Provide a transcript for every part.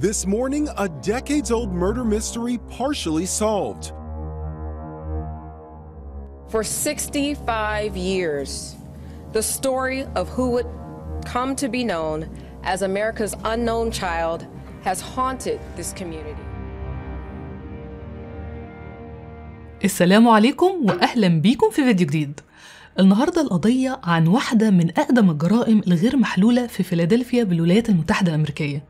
This morning, a decades-old murder mystery partially solved. For 65 years, the story of who would come to be known as America's unknown child has haunted this community. السلام عليكم واهلا بيكم في فيديو جديد النهاردة القضية عن واحدة من أقدم الجرائم الغير محلولة في فيلادلفيا بالولايات المتحدة الأمريكية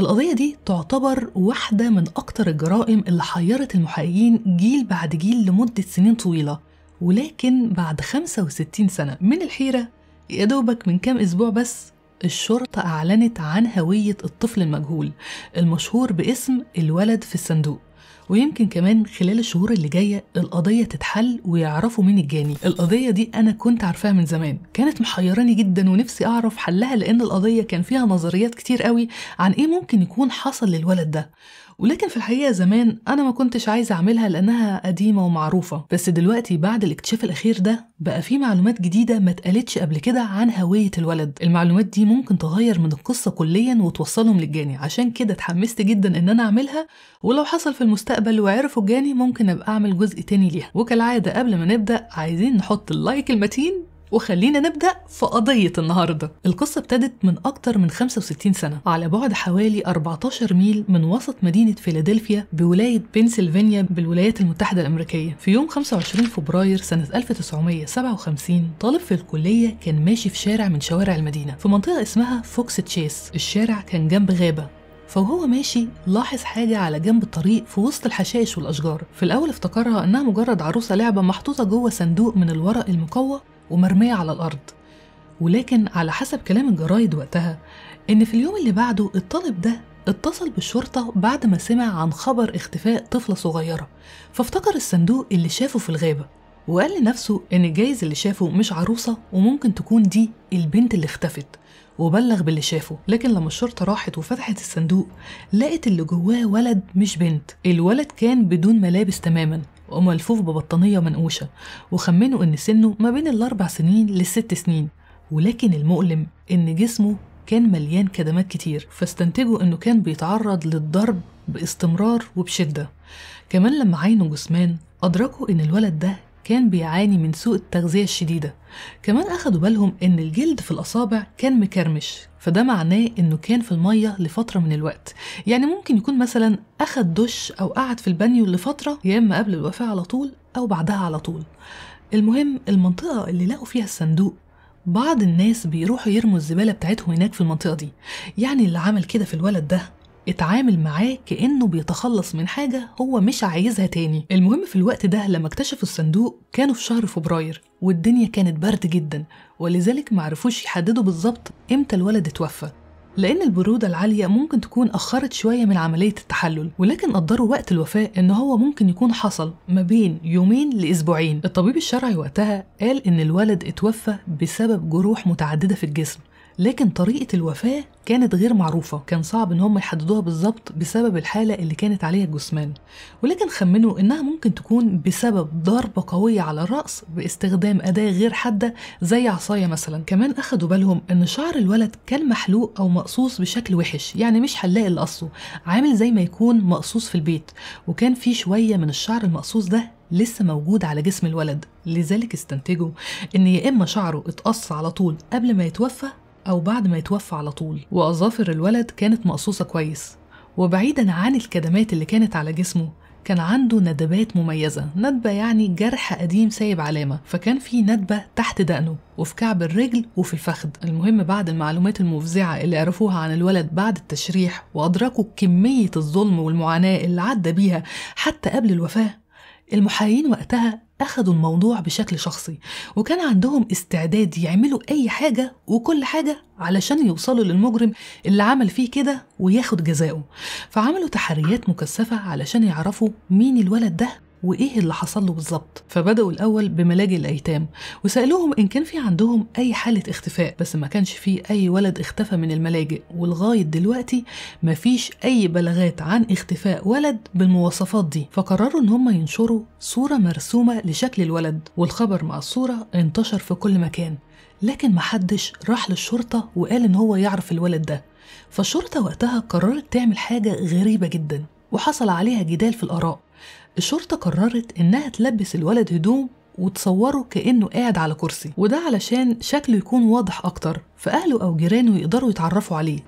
القضية دي تعتبر واحدة من أكتر الجرائم اللي حيرت المحققين جيل بعد جيل لمدة سنين طويلة ولكن بعد 65 سنة من الحيرة يا دوبك من كام أسبوع بس الشرطة أعلنت عن هوية الطفل المجهول المشهور باسم الولد في الصندوق ويمكن كمان خلال الشهور اللي جايه القضيه تتحل ويعرفوا مين الجاني القضيه دي انا كنت عارفاها من زمان كانت محيراني جدا ونفسي اعرف حلها لان القضيه كان فيها نظريات كتير قوي عن ايه ممكن يكون حصل للولد ده ولكن في الحقيقة زمان أنا ما كنتش عايزة أعملها لأنها قديمة ومعروفة بس دلوقتي بعد الاكتشاف الأخير ده بقى في معلومات جديدة ما اتقالتش قبل كده عن هوية الولد المعلومات دي ممكن تغير من القصة كليا وتوصلهم للجاني عشان كده اتحمست جدا إن أنا أعملها ولو حصل في المستقبل وعرفوا الجاني ممكن أبقى أعمل جزء تاني ليها وكالعادة قبل ما نبدأ عايزين نحط اللايك المتين وخلينا نبدأ في قضية النهاردة القصة ابتدت من أكتر من 65 سنة على بعد حوالي 14 ميل من وسط مدينة فيلادلفيا بولاية بنسلفانيا بالولايات المتحدة الأمريكية في يوم 25 فبراير سنة 1957 طالب في الكلية كان ماشي في شارع من شوارع المدينة في منطقة اسمها فوكس تشيس الشارع كان جنب غابة فهو ماشي لاحظ حاجة على جنب الطريق في وسط الحشائش والأشجار في الأول افتكرها إنها مجرد عروسة لعبة محطوطة جوه صندوق من الورق المقوى ومرمية على الأرض ولكن على حسب كلام الجرايد وقتها إن في اليوم اللي بعده الطالب ده اتصل بالشرطة بعد ما سمع عن خبر اختفاء طفلة صغيرة فافتكر الصندوق اللي شافه في الغابة وقال لنفسه إن جايز اللي شافه مش عروسة وممكن تكون دي البنت اللي اختفت وبلغ باللي شافه لكن لما الشرطة راحت وفتحت الصندوق لقت اللي جواه ولد مش بنت الولد كان بدون ملابس تماما وملفوف ببطانية منقوشة وخمنوا إن سنه ما بين الأربع سنين للست سنين ولكن المؤلم إن جسمه كان مليان كدمات كتير فاستنتجوا إنه كان بيتعرض للضرب باستمرار وبشدة كمان لما عينوا جثمان أدركوا إن الولد ده كان بيعاني من سوء التغذية الشديدة كمان أخدوا بالهم إن الجلد في الأصابع كان مكرمش فده معناه إنه كان في المية لفترة من الوقت يعني ممكن يكون مثلا أخد دش أو قعد في البانيو لفترة يا إما قبل الوفاة على طول أو بعدها على طول المهم المنطقة اللي لقوا فيها الصندوق بعض الناس بيروحوا يرموا الزبالة بتاعتهم هناك في المنطقة دي يعني اللي عمل كده في الولد ده اتعامل معاه كأنه بيتخلص من حاجة هو مش عايزها تاني المهم في الوقت ده لما اكتشفوا الصندوق كانوا في شهر فبراير والدنيا كانت برد جدا ولذلك معرفوش يحددوا بالظبط امتى الولد اتوفى لأن البرودة العالية ممكن تكون أخرت شوية من عملية التحلل ولكن قدروا وقت الوفاة إن هو ممكن يكون حصل ما بين يومين لأسبوعين الطبيب الشرعي وقتها قال إن الولد اتوفى بسبب جروح متعددة في الجسم لكن طريقة الوفاة كانت غير معروفة كان صعب إن هم يحددوها بالظبط بسبب الحالة اللي كانت عليها الجثمان ولكن خمنوا إنها ممكن تكون بسبب ضربة قوية على الرأس باستخدام أداة غير حادة زي عصاية مثلا كمان أخدوا بالهم إن شعر الولد كان محلوق أو مقصوص بشكل وحش يعني مش هنلاقي اللي عامل زي ما يكون مقصوص في البيت وكان في شوية من الشعر المقصوص ده لسه موجود على جسم الولد لذلك استنتجوا ان يا اما شعره اتقص على طول قبل ما يتوفى أو بعد ما يتوفى على طول وأظافر الولد كانت مقصوصة كويس وبعيدا عن الكدمات اللي كانت على جسمه كان عنده ندبات مميزة ندبة يعني جرح قديم سايب علامة فكان في ندبة تحت دقنه وفي كعب الرجل وفي الفخذ المهم بعد المعلومات المفزعة اللي عرفوها عن الولد بعد التشريح وأدركوا كمية الظلم والمعاناة اللي عدى بيها حتى قبل الوفاة المحايين وقتها أخدوا الموضوع بشكل شخصي وكان عندهم استعداد يعملوا أي حاجة وكل حاجة علشان يوصلوا للمجرم اللي عمل فيه كده وياخد جزاؤه فعملوا تحريات مكثفة علشان يعرفوا مين الولد ده وايه اللي حصل له بالظبط فبداوا الاول بملاجئ الايتام وسالوهم ان كان في عندهم اي حاله اختفاء بس ما كانش في اي ولد اختفى من الملاجئ ولغايه دلوقتي ما فيش اي بلاغات عن اختفاء ولد بالمواصفات دي فقرروا ان هم ينشروا صوره مرسومه لشكل الولد والخبر مع الصوره انتشر في كل مكان لكن محدش راح للشرطة وقال إن هو يعرف الولد ده فالشرطة وقتها قررت تعمل حاجة غريبة جدا وحصل عليها جدال في الآراء الشرطة قررت إنها تلبس الولد هدوم وتصوره كأنه قاعد على كرسي وده علشان شكله يكون واضح أكتر فأهله أو جيرانه يقدروا يتعرفوا عليه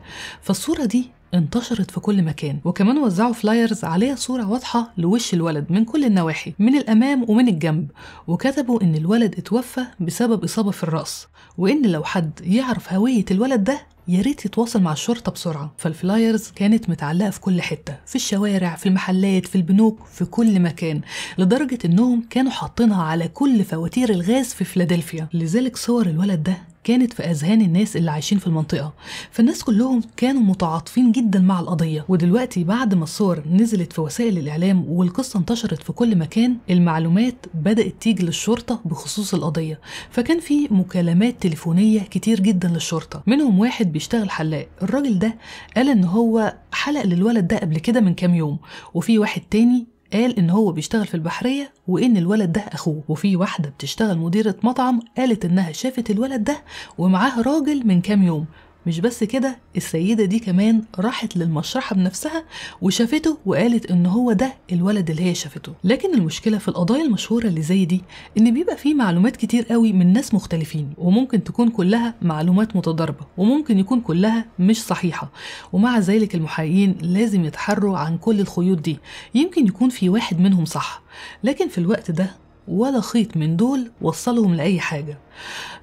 فالصورة دي انتشرت في كل مكان وكمان وزعوا فلايرز عليها صورة واضحة لوش الولد من كل النواحي من الأمام ومن الجنب وكتبوا إن الولد اتوفى بسبب إصابة في الرأس وإن لو حد يعرف هوية الولد ده يا ريت يتواصل مع الشرطة بسرعة فالفلايرز كانت متعلقة في كل حتة في الشوارع في المحلات في البنوك في كل مكان لدرجة انهم كانوا حاطينها على كل فواتير الغاز في فيلادلفيا لذلك صور الولد ده كانت في أذهان الناس اللي عايشين في المنطقة فالناس كلهم كانوا متعاطفين جدا مع القضية ودلوقتي بعد ما الصور نزلت في وسائل الإعلام والقصة انتشرت في كل مكان المعلومات بدأت تيجي للشرطة بخصوص القضية فكان في مكالمات تليفونية كتير جدا للشرطة منهم واحد بيشتغل حلاق الراجل ده قال إن هو حلق للولد ده قبل كده من كام يوم وفي واحد تاني قال إن هو بيشتغل في البحرية وإن الولد ده أخوه وفي واحدة بتشتغل مديرة مطعم قالت إنها شافت الولد ده ومعاه راجل من كام يوم مش بس كده السيدة دي كمان راحت للمشرحة بنفسها وشافته وقالت إن هو ده الولد اللي هي شافته لكن المشكلة في القضايا المشهورة اللي زي دي إن بيبقى فيه معلومات كتير قوي من ناس مختلفين وممكن تكون كلها معلومات متضاربة وممكن يكون كلها مش صحيحة ومع ذلك المحققين لازم يتحروا عن كل الخيوط دي يمكن يكون في واحد منهم صح لكن في الوقت ده ولا خيط من دول وصلهم لأي حاجة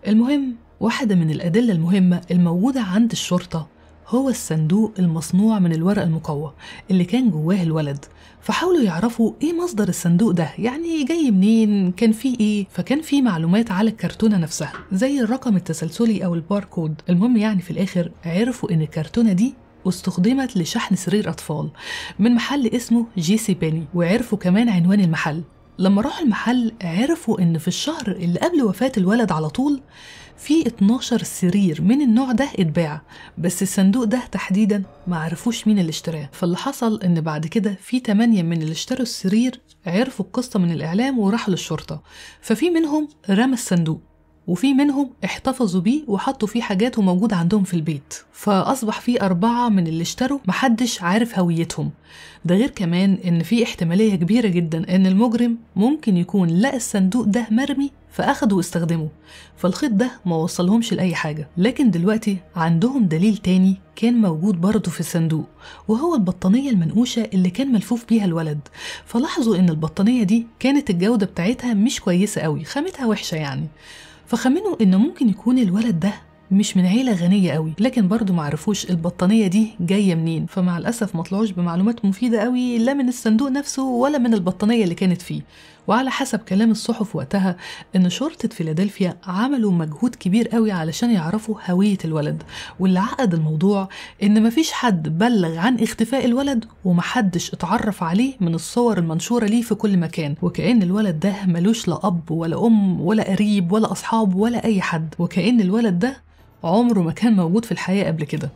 المهم واحدة من الأدلة المهمة الموجودة عند الشرطة هو الصندوق المصنوع من الورق المقوى اللي كان جواه الولد فحاولوا يعرفوا ايه مصدر الصندوق ده يعني جاي منين كان فيه ايه فكان فيه معلومات على الكرتونه نفسها زي الرقم التسلسلي او الباركود المهم يعني في الاخر عرفوا ان الكرتونه دي واستخدمت لشحن سرير أطفال من محل اسمه جي سي بيني وعرفوا كمان عنوان المحل لما راحوا المحل عرفوا إن في الشهر اللي قبل وفاة الولد على طول في 12 سرير من النوع ده اتباع بس الصندوق ده تحديدا ما عرفوش مين اللي اشتراه فاللي حصل ان بعد كده في 8 من اللي اشتروا السرير عرفوا القصة من الإعلام وراحوا للشرطة ففي منهم رمى الصندوق وفي منهم احتفظوا بيه وحطوا فيه حاجات موجودة عندهم في البيت فأصبح في أربعة من اللي اشتروا محدش عارف هويتهم ده غير كمان إن في احتمالية كبيرة جدا إن المجرم ممكن يكون لقى الصندوق ده مرمي فأخده واستخدمه فالخيط ده ما وصلهمش لأي حاجة لكن دلوقتي عندهم دليل تاني كان موجود برضه في الصندوق وهو البطانية المنقوشة اللي كان ملفوف بيها الولد فلاحظوا إن البطانية دي كانت الجودة بتاعتها مش كويسة قوي خامتها وحشة يعني فخمنوا إن ممكن يكون الولد ده مش من عيلة غنية قوي لكن برضه معرفوش البطانية دي جاية منين فمع الأسف مطلعوش بمعلومات مفيدة قوي لا من الصندوق نفسه ولا من البطانية اللي كانت فيه وعلى حسب كلام الصحف وقتها إن شرطة فيلادلفيا عملوا مجهود كبير قوي علشان يعرفوا هوية الولد واللي عقد الموضوع إن مفيش حد بلغ عن اختفاء الولد ومحدش اتعرف عليه من الصور المنشورة ليه في كل مكان وكأن الولد ده ملوش لا أب ولا أم ولا قريب ولا أصحاب ولا أي حد وكأن الولد ده عمره ما كان موجود في الحياة قبل كده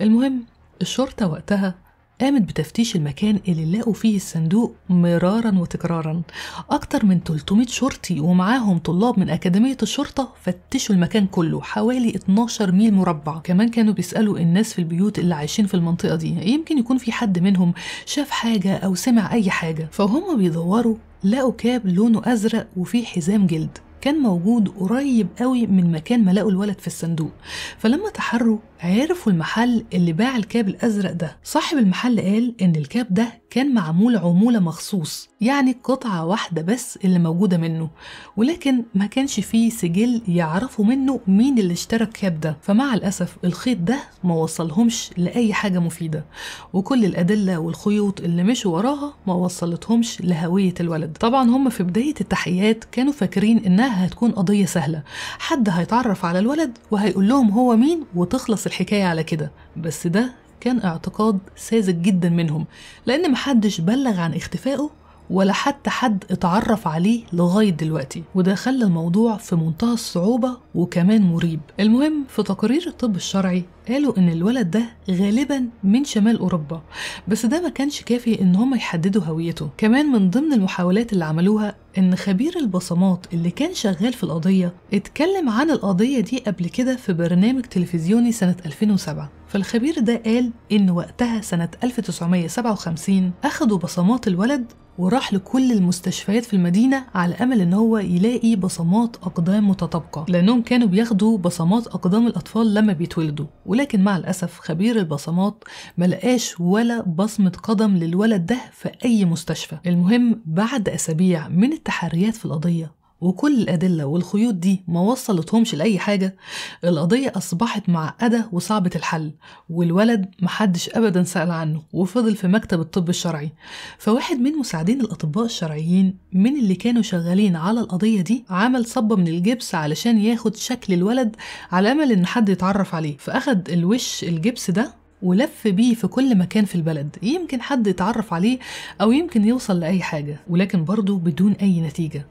المهم الشرطة وقتها قامت بتفتيش المكان اللي لقوا فيه الصندوق مرارا وتكرارا أكتر من 300 شرطي ومعاهم طلاب من أكاديمية الشرطة فتشوا المكان كله حوالي 12 ميل مربع كمان كانوا بيسألوا الناس في البيوت اللي عايشين في المنطقة دي يمكن يكون في حد منهم شاف حاجة أو سمع أي حاجة فهم بيدوروا لقوا كاب لونه أزرق وفيه حزام جلد كان موجود قريب قوي من مكان ما لقوا الولد في الصندوق فلما تحروا عرفوا المحل اللي باع الكاب الازرق ده صاحب المحل قال ان الكاب ده كان معمول عمولة مخصوص يعني قطعة واحدة بس اللي موجودة منه ولكن ما كانش فيه سجل يعرفوا منه مين اللي اشترى الكاب ده فمع الأسف الخيط ده ما وصلهمش لأي حاجة مفيدة وكل الأدلة والخيوط اللي مشوا وراها ما وصلتهمش لهوية الولد طبعا هم في بداية التحيات كانوا فاكرين إنها هتكون قضية سهلة حد هيتعرف على الولد وهيقول لهم هو مين وتخلص الحكاية على كده بس ده كان اعتقاد ساذج جدا منهم لأن محدش بلغ عن اختفائه ولا حتى حد اتعرف عليه لغاية دلوقتي وده خلى الموضوع في منتهى الصعوبة وكمان مريب المهم في تقرير الطب الشرعي قالوا ان الولد ده غالبا من شمال اوروبا بس ده ما كانش كافي ان هم يحددوا هويته كمان من ضمن المحاولات اللي عملوها ان خبير البصمات اللي كان شغال في القضيه اتكلم عن القضيه دي قبل كده في برنامج تلفزيوني سنه 2007 فالخبير ده قال ان وقتها سنه 1957 اخدوا بصمات الولد وراح لكل المستشفيات في المدينة على أمل إن هو يلاقي بصمات أقدام متطابقة لأنهم كانوا بياخدوا بصمات أقدام الأطفال لما بيتولدوا ولكن مع الأسف خبير البصمات ملقاش ولا بصمة قدم للولد ده في أي مستشفى المهم بعد أسابيع من التحريات في القضية وكل الأدلة والخيوط دي ما وصلتهمش لأي حاجة القضية أصبحت معقدة وصعبة الحل والولد محدش أبدا سأل عنه وفضل في مكتب الطب الشرعي فواحد من مساعدين الأطباء الشرعيين من اللي كانوا شغالين على القضية دي عمل صبة من الجبس علشان ياخد شكل الولد على أمل إن حد يتعرف عليه فأخد الوش الجبس ده ولف بيه في كل مكان في البلد يمكن حد يتعرف عليه أو يمكن يوصل لأي حاجة ولكن برضه بدون أي نتيجة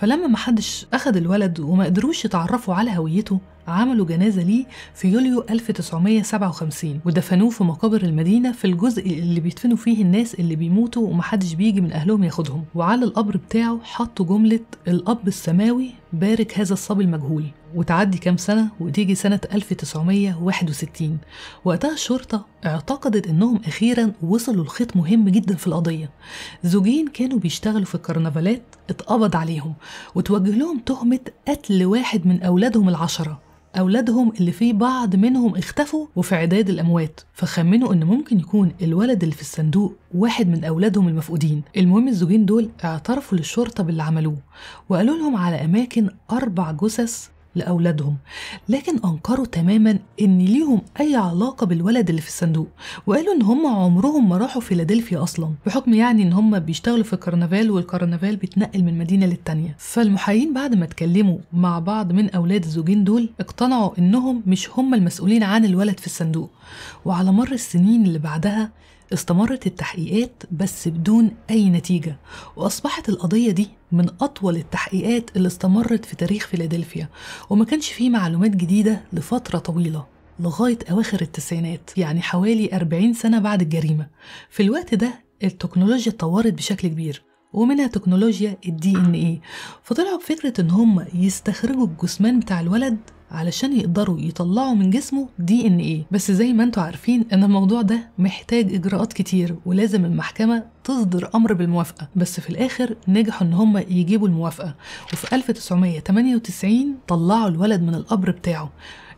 فلما محدش أخد الولد وما قدروش يتعرفوا على هويته عملوا جنازة ليه في يوليو 1957 ودفنوه في مقابر المدينة في الجزء اللي بيدفنوا فيه الناس اللي بيموتوا ومحدش بيجي من أهلهم ياخدهم وعلى القبر بتاعه حطوا جملة الأب السماوي بارك هذا الصبي المجهول وتعدي كام سنة وتيجي سنة 1961 وقتها الشرطة اعتقدت انهم اخيرا وصلوا لخيط مهم جدا في القضية زوجين كانوا بيشتغلوا في الكرنفالات اتقبض عليهم وتوجه لهم تهمة قتل واحد من اولادهم العشرة أولادهم اللي في بعض منهم اختفوا وفي عداد الأموات فخمنوا إن ممكن يكون الولد اللي في الصندوق واحد من أولادهم المفقودين المهم الزوجين دول اعترفوا للشرطة باللي عملوه وقالوا لهم على أماكن أربع جثث لأولادهم لكن أنكروا تماما إن ليهم أي علاقة بالولد اللي في الصندوق وقالوا إن هم عمرهم ما راحوا فيلادلفيا أصلا بحكم يعني إن هم بيشتغلوا في الكرنفال والكرنفال بيتنقل من مدينة للتانية فالمحايين بعد ما اتكلموا مع بعض من أولاد الزوجين دول اقتنعوا إنهم مش هم المسؤولين عن الولد في الصندوق وعلى مر السنين اللي بعدها استمرت التحقيقات بس بدون أي نتيجة وأصبحت القضية دي من أطول التحقيقات اللي استمرت في تاريخ فيلادلفيا وما كانش فيه معلومات جديدة لفترة طويلة لغاية أواخر التسعينات يعني حوالي 40 سنة بعد الجريمة في الوقت ده التكنولوجيا اتطورت بشكل كبير ومنها تكنولوجيا الدي ان ايه فطلعوا بفكره ان هم يستخرجوا الجثمان بتاع الولد علشان يقدروا يطلعوا من جسمه دي ان ايه بس زي ما انتوا عارفين ان الموضوع ده محتاج اجراءات كتير ولازم المحكمه تصدر امر بالموافقه بس في الاخر نجحوا ان هم يجيبوا الموافقه وفي 1998 طلعوا الولد من القبر بتاعه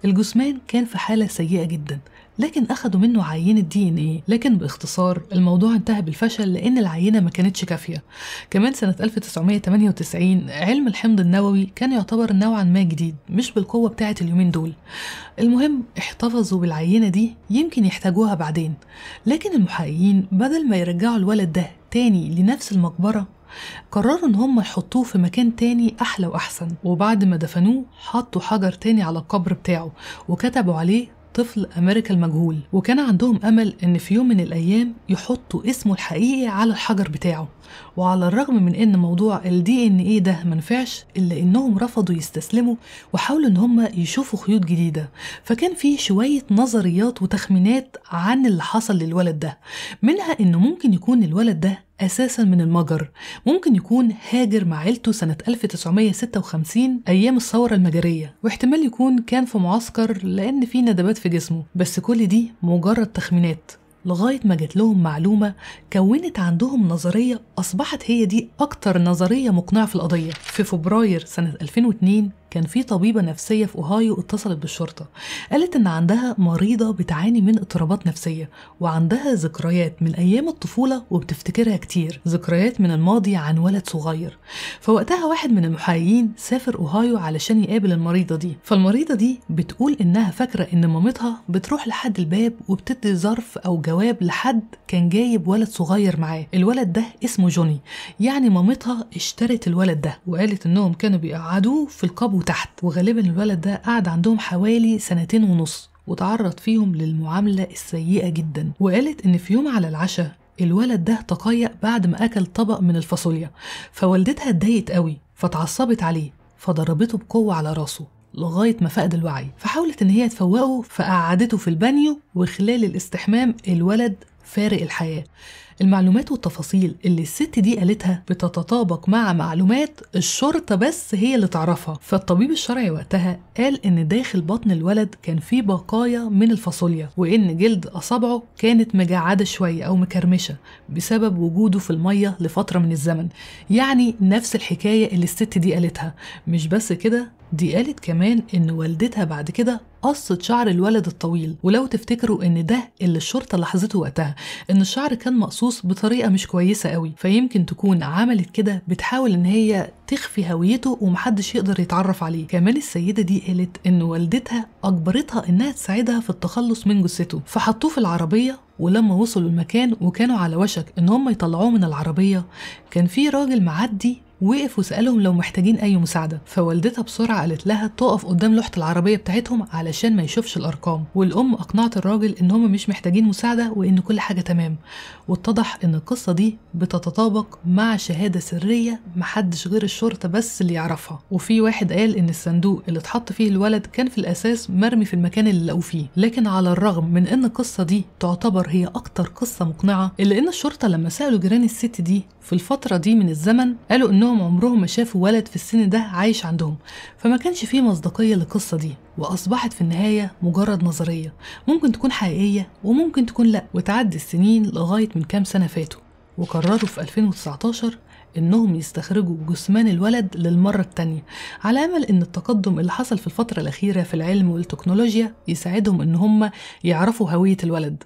الجثمان كان في حالة سيئة جدا لكن أخدوا منه عينة دي إن إيه لكن باختصار الموضوع انتهى بالفشل لأن العينة ما كانتش كافية كمان سنة 1998 علم الحمض النووي كان يعتبر نوعا ما جديد مش بالقوة بتاعة اليومين دول المهم احتفظوا بالعينة دي يمكن يحتاجوها بعدين لكن المحققين بدل ما يرجعوا الولد ده تاني لنفس المقبرة قرروا ان هم يحطوه في مكان تاني احلى واحسن وبعد ما دفنوه حطوا حجر تاني على القبر بتاعه وكتبوا عليه طفل أمريكا المجهول وكان عندهم أمل إن في يوم من الأيام يحطوا اسمه الحقيقي على الحجر بتاعه وعلى الرغم من إن موضوع ال DNA ده منفعش إلا إنهم رفضوا يستسلموا وحاولوا إن هم يشوفوا خيوط جديدة فكان في شوية نظريات وتخمينات عن اللي حصل للولد ده منها إنه ممكن يكون الولد ده أساسا من المجر ممكن يكون هاجر مع عيلته سنة 1956 أيام الثورة المجرية واحتمال يكون كان في معسكر لأن في ندبات في جسمه بس كل دي مجرد تخمينات لغاية ما جت لهم معلومة كونت عندهم نظرية أصبحت هي دي أكتر نظرية مقنعة في القضية في فبراير سنة 2002 كان في طبيبة نفسية في أوهايو اتصلت بالشرطة قالت إن عندها مريضة بتعاني من اضطرابات نفسية وعندها ذكريات من أيام الطفولة وبتفتكرها كتير ذكريات من الماضي عن ولد صغير فوقتها واحد من المحايين سافر أوهايو علشان يقابل المريضة دي فالمريضة دي بتقول إنها فاكرة إن مامتها بتروح لحد الباب وبتدي ظرف أو جواب الجواب لحد كان جايب ولد صغير معاه الولد ده اسمه جوني يعني مامتها اشترت الولد ده وقالت انهم كانوا بيقعدوه في القبو تحت وغالبا الولد ده قعد عندهم حوالي سنتين ونص وتعرض فيهم للمعاملة السيئة جدا وقالت إن في يوم على العشاء الولد ده تقيأ بعد ما أكل طبق من الفاصوليا فوالدتها اتضايقت قوي فتعصبت عليه فضربته بقوة على راسه لغاية ما فقد الوعي فحاولت إن هي تفوقه فقعدته في البانيو وخلال الاستحمام الولد فارق الحياة المعلومات والتفاصيل اللي الست دي قالتها بتتطابق مع معلومات الشرطة بس هي اللي تعرفها فالطبيب الشرعي وقتها قال إن داخل بطن الولد كان في بقايا من الفاصوليا وإن جلد أصابعه كانت مجعدة شوية أو مكرمشة بسبب وجوده في المية لفترة من الزمن يعني نفس الحكاية اللي الست دي قالتها مش بس كده دي قالت كمان إن والدتها بعد كده قصت شعر الولد الطويل ولو تفتكروا إن ده اللي الشرطة لاحظته وقتها إن الشعر كان مقصود النصوص بطريقه مش كويسه قوي فيمكن تكون عملت كده بتحاول ان هي تخفي هويته ومحدش يقدر يتعرف عليه كمان السيدة دي قالت إن والدتها أجبرتها إنها تساعدها في التخلص من جثته فحطوه في العربية ولما وصلوا المكان وكانوا على وشك إن هم يطلعوه من العربية كان في راجل معدي وقف وسألهم لو محتاجين أي مساعدة فوالدتها بسرعة قالت لها تقف قدام لوحة العربية بتاعتهم علشان ما يشوفش الأرقام والأم أقنعت الراجل إن هم مش محتاجين مساعدة وإن كل حاجة تمام واتضح إن القصة دي بتتطابق مع شهادة سرية محدش غير الشرطة الشرطة بس اللي يعرفها وفي واحد قال إن الصندوق اللي اتحط فيه الولد كان في الأساس مرمي في المكان اللي لقوه فيه لكن على الرغم من إن القصة دي تعتبر هي أكتر قصة مقنعة إلا إن الشرطة لما سألوا جيران الست دي في الفترة دي من الزمن قالوا إنهم عمرهم ما شافوا ولد في السن ده عايش عندهم فما كانش فيه مصداقية للقصة دي وأصبحت في النهاية مجرد نظرية ممكن تكون حقيقية وممكن تكون لأ وتعدي السنين لغاية من كام سنة فاتوا وقرروا في 2019 إنهم يستخرجوا جثمان الولد للمرة التانية على أمل إن التقدم اللي حصل في الفترة الأخيرة في العلم والتكنولوجيا يساعدهم إن هم يعرفوا هوية الولد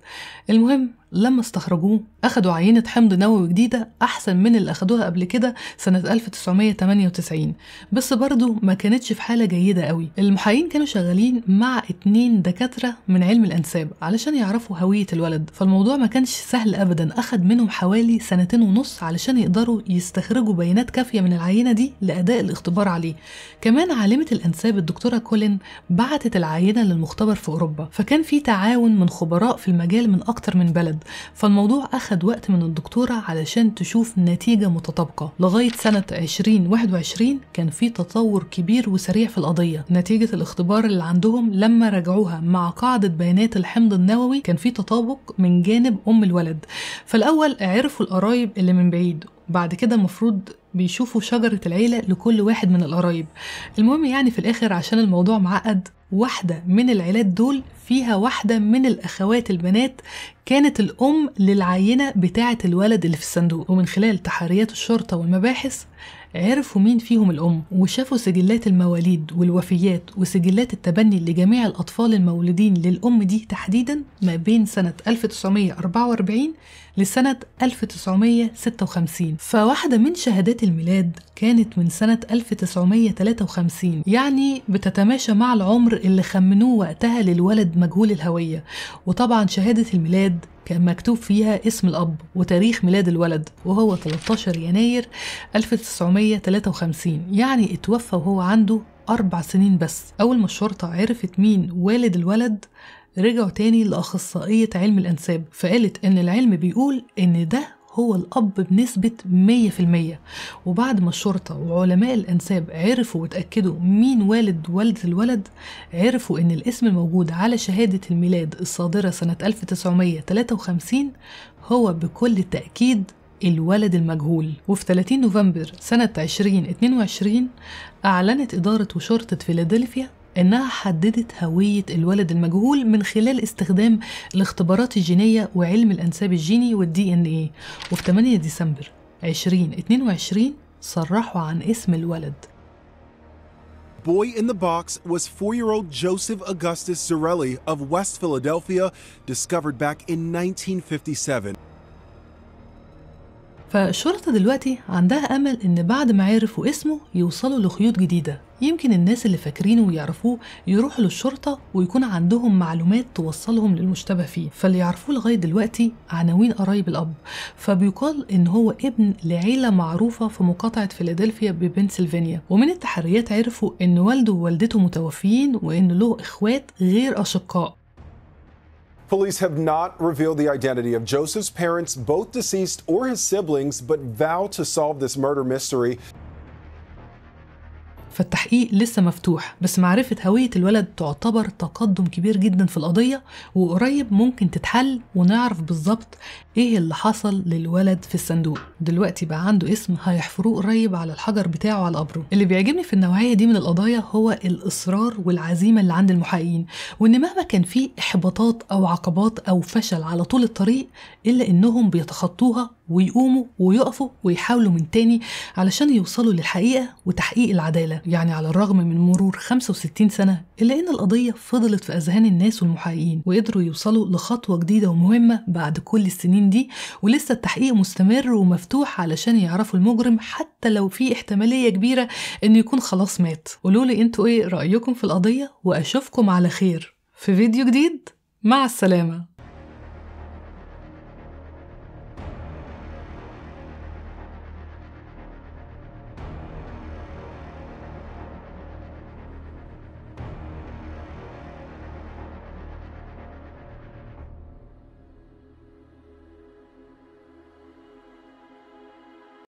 المهم لما استخرجوه أخدوا عينة حمض نووي جديدة أحسن من اللي أخدوها قبل كده سنة 1998 بس برضه ما كانتش في حالة جيدة قوي المحققين كانوا شغالين مع اتنين دكاترة من علم الأنساب علشان يعرفوا هوية الولد فالموضوع ما كانش سهل أبدا أخد منهم حوالي سنتين ونص علشان يقدروا يستخرجوا بيانات كافية من العينة دي لأداء الاختبار عليه كمان عالمة الأنساب الدكتورة كولين بعتت العينة للمختبر في أوروبا فكان في تعاون من خبراء في المجال من أكتر من بلد الولد فالموضوع أخد وقت من الدكتورة علشان تشوف نتيجة متطابقة لغاية سنة 2021 كان في تطور كبير وسريع في القضية نتيجة الاختبار اللي عندهم لما راجعوها مع قاعدة بيانات الحمض النووي كان في تطابق من جانب أم الولد فالأول عرفوا القرايب اللي من بعيد بعد كده المفروض بيشوفوا شجرة العيلة لكل واحد من القرايب المهم يعني في الآخر عشان الموضوع معقد واحدة من العيلات دول فيها واحدة من الأخوات البنات كانت الأم للعينة بتاعة الولد اللي في الصندوق ومن خلال تحريات الشرطة والمباحث عرفوا مين فيهم الأم وشافوا سجلات المواليد والوفيات وسجلات التبني لجميع الأطفال المولودين للأم دي تحديدا ما بين سنة 1944 لسنة 1956 فواحدة من شهادات الميلاد كانت من سنة 1953 يعني بتتماشى مع العمر اللي خمنوه وقتها للولد مجهول الهوية وطبعا شهادة الميلاد كان مكتوب فيها اسم الأب وتاريخ ميلاد الولد وهو 13 يناير 1953 يعني اتوفى وهو عنده أربع سنين بس أول ما الشرطة عرفت مين والد الولد رجعوا تاني لأخصائية علم الأنساب فقالت إن العلم بيقول إن ده هو الأب بنسبة 100% وبعد ما الشرطة وعلماء الأنساب عرفوا وتأكدوا مين والد والد الولد عرفوا إن الاسم الموجود على شهادة الميلاد الصادرة سنة 1953 هو بكل تأكيد الولد المجهول وفي 30 نوفمبر سنة 2022 أعلنت إدارة وشرطة فيلادلفيا إنها حددت هوية الولد المجهول من خلال استخدام الاختبارات الجينية وعلم الأنساب الجيني والدي إن إيه وفي 8 ديسمبر 2022 صرحوا عن اسم الولد boy in the box was four year old Joseph Augustus Zarelli of West Philadelphia, discovered back in 1957. فالشرطة دلوقتي عندها أمل إن بعد ما عرفوا اسمه يوصلوا لخيوط جديدة يمكن الناس اللي فاكرينه ويعرفوه يروحوا للشرطة ويكون عندهم معلومات توصلهم للمشتبه فيه فاللي يعرفوه لغاية دلوقتي عناوين قرايب الأب فبيقال إن هو ابن لعيلة معروفة في مقاطعة فيلادلفيا ببنسلفانيا ومن التحريات عرفوا إن والده ووالدته متوفيين وإن له إخوات غير أشقاء Police have not revealed the identity of Joseph's parents, both deceased or his siblings, but vow to solve this murder mystery. فالتحقيق لسه مفتوح بس معرفة هوية الولد تعتبر تقدم كبير جدا في القضية وقريب ممكن تتحل ونعرف بالظبط ايه اللي حصل للولد في الصندوق دلوقتي بقى عنده اسم هيحفروه قريب على الحجر بتاعه على قبره اللي بيعجبني في النوعية دي من القضايا هو الإصرار والعزيمة اللي عند المحققين وإن مهما كان في إحباطات أو عقبات أو فشل على طول الطريق إلا إنهم بيتخطوها ويقوموا ويقفوا ويحاولوا من تاني علشان يوصلوا للحقيقة وتحقيق العدالة يعني على الرغم من مرور 65 سنة إلا إن القضية فضلت في أذهان الناس والمحققين وقدروا يوصلوا لخطوة جديدة ومهمة بعد كل السنين دي ولسه التحقيق مستمر ومفتوح علشان يعرفوا المجرم حتى لو في احتمالية كبيرة إنه يكون خلاص مات قولوا لي أنتوا إيه رأيكم في القضية وأشوفكم على خير في فيديو جديد مع السلامة